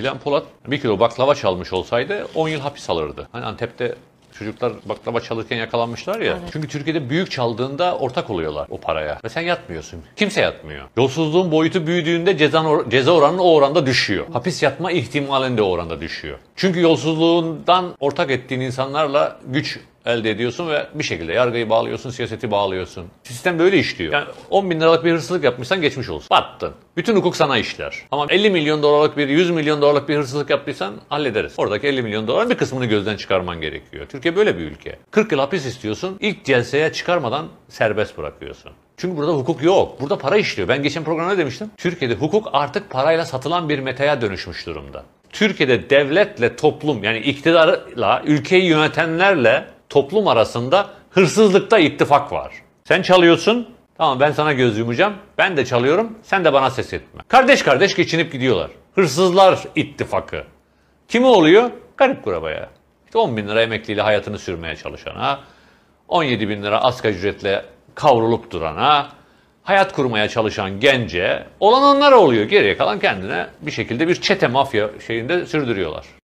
İlhan Polat bir kilo baklava çalmış olsaydı 10 yıl hapis alırdı. Hani Antep'te Çocuklar baklava çalırken yakalanmışlar ya. Evet. Çünkü Türkiye'de büyük çaldığında ortak oluyorlar o paraya. Ve sen yatmıyorsun. Kimse yatmıyor. Yolsuzluğun boyutu büyüdüğünde cezan or- ceza oranın o oranda düşüyor. Hapis yatma ihtimalinde o oranda düşüyor. Çünkü yolsuzluğundan ortak ettiğin insanlarla güç elde ediyorsun ve bir şekilde yargıyı bağlıyorsun, siyaseti bağlıyorsun. Sistem böyle işliyor. Yani 10 bin liralık bir hırsızlık yapmışsan geçmiş olsun. Battın. Bütün hukuk sana işler. Ama 50 milyon dolarlık bir, 100 milyon dolarlık bir hırsızlık yaptıysan hallederiz. Oradaki 50 milyon doların bir kısmını gözden çıkarman gerekiyor. Türkiye böyle bir ülke. 40 yıl hapis istiyorsun, ilk celseye çıkarmadan serbest bırakıyorsun. Çünkü burada hukuk yok. Burada para işliyor. Ben geçen programda demiştim. Türkiye'de hukuk artık parayla satılan bir metaya dönüşmüş durumda. Türkiye'de devletle toplum yani iktidarla, ülkeyi yönetenlerle toplum arasında hırsızlıkta ittifak var. Sen çalıyorsun, tamam ben sana göz yumacağım, ben de çalıyorum, sen de bana ses etme. Kardeş kardeş geçinip gidiyorlar. Hırsızlar ittifakı. Kimi oluyor? Garip kurabaya. İşte 10 bin lira emekliyle hayatını sürmeye çalışana, 17 bin lira asgari ücretle kavrulup durana, hayat kurmaya çalışan gence olan onlar oluyor. Geriye kalan kendine bir şekilde bir çete mafya şeyinde sürdürüyorlar.